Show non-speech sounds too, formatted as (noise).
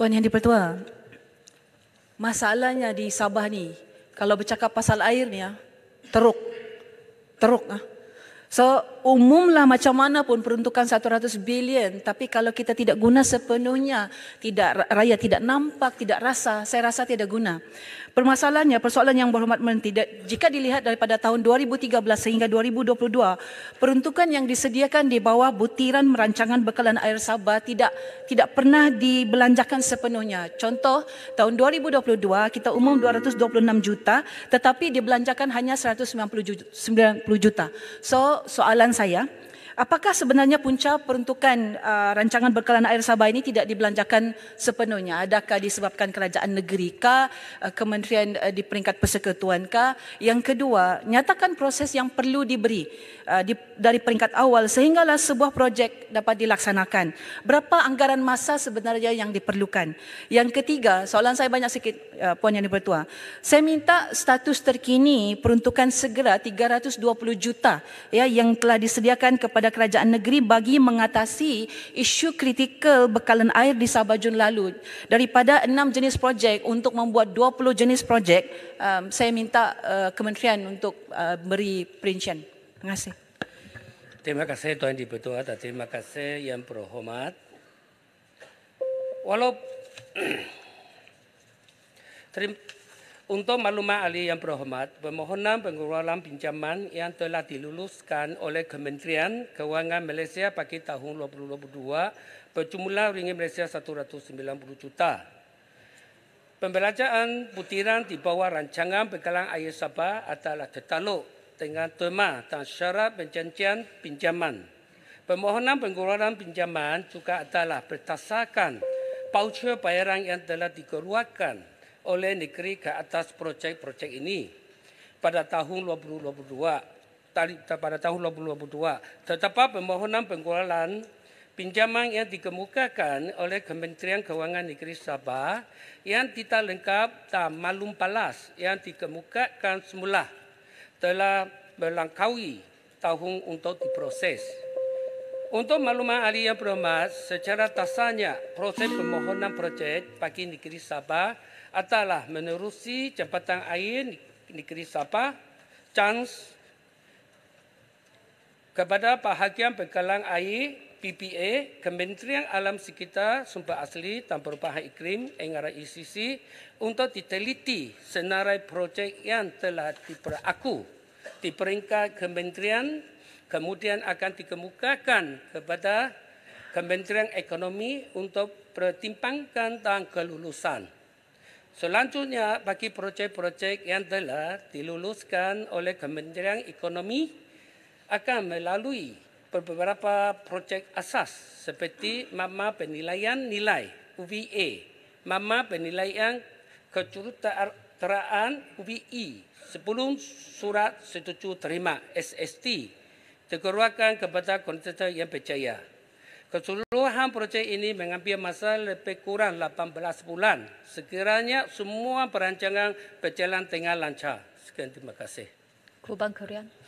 Puan Yang Dipertua, masalahnya di Sabah ni, kalau bercakap pasal air ni, ah, teruk. Teruk. Teruk. Ah. So umumlah macam mana pun peruntukan 100 bilion tapi kalau kita tidak guna sepenuhnya tidak rakyat tidak nampak tidak rasa saya rasa tidak guna. Permasalahannya persoalan yang berhormat menteri jika dilihat daripada tahun 2013 sehingga 2022 peruntukan yang disediakan di bawah butiran merancangan bekalan air Sabah tidak tidak pernah dibelanjakan sepenuhnya. Contoh tahun 2022 kita umum 226 juta tetapi dibelanjakan hanya 190 juta. So soalan saya, apakah sebenarnya punca peruntukan uh, rancangan berkelana air Sabah ini tidak dibelanjakan sepenuhnya? Adakah disebabkan kerajaan negeri kah, uh, kementerian uh, di peringkat persekutuan kah? Yang kedua, nyatakan proses yang perlu diberi uh, di, dari peringkat awal sehinggalah sebuah projek dapat dilaksanakan. Berapa anggaran masa sebenarnya yang diperlukan? Yang ketiga, soalan saya banyak sikit uh, Puan Yang Dipertua. Saya minta status terkini peruntukan segera 320 juta ya yang telah disediakan kepada kerajaan negeri bagi mengatasi isu kritikal bekalan air di Sabah Jun lalu. Daripada enam jenis projek untuk membuat dua puluh jenis projek, um, saya minta uh, kementerian untuk uh, beri perincian. Terima kasih. Terima kasih Tuan Dibetua dan terima kasih yang berhormat. Walau... (clears throat) terima, untuk maklumat ahli yang berhormat, permohonan pengeluaran pinjaman yang telah diluluskan oleh Kementerian Kewangan Malaysia bagi tahun 2022 berjumlah ringgit Malaysia 190 juta. Pembelajaran butiran di bawah rancangan bekalan air Sabah adalah tertaluk dengan tema dan syarat penjanjian pinjaman. Permohonan pengeluaran pinjaman juga adalah berdasarkan paucer bayaran yang telah dikeluarkan oleh negeri ke atas projek-projek ini pada tahun 2022 pada tahun 2022 tetapi permohonan pengelolaan pinjaman yang dikemukakan oleh Kementerian Keuangan Negeri Sabah yang tidak lengkap dan malum palas yang dikemukakan semula telah melangkaui tahun untuk diproses. Untuk maklumat alia yang berhormat, secara tasanya proses permohonan projek bagi negeri Sabah adalah menerusi jambatan air negeri Sabah, chance kepada bahagian pengkalang air PPA Kementerian Alam Sekitar Sumber Asli dan Perubahan Iklim NRICC untuk diteliti senarai projek yang telah diperaku di peringkat Kementerian kemudian akan dikemukakan kepada Kementerian Ekonomi untuk pertimbangkan dan kelulusan. Selanjutnya, bagi projek-projek yang telah diluluskan oleh Kementerian Ekonomi akan melalui beberapa projek asas seperti Mama Penilaian Nilai, UVA, Mama Penilaian Kecurutaan UVI, sebelum surat setuju terima SST dikeluarkan kepada konsentrasi yang percaya. Keseluruhan projek ini mengambil masa lebih kurang 18 bulan. Sekiranya semua perancangan berjalan dengan lancar. Sekian terima kasih. Kuban Korean.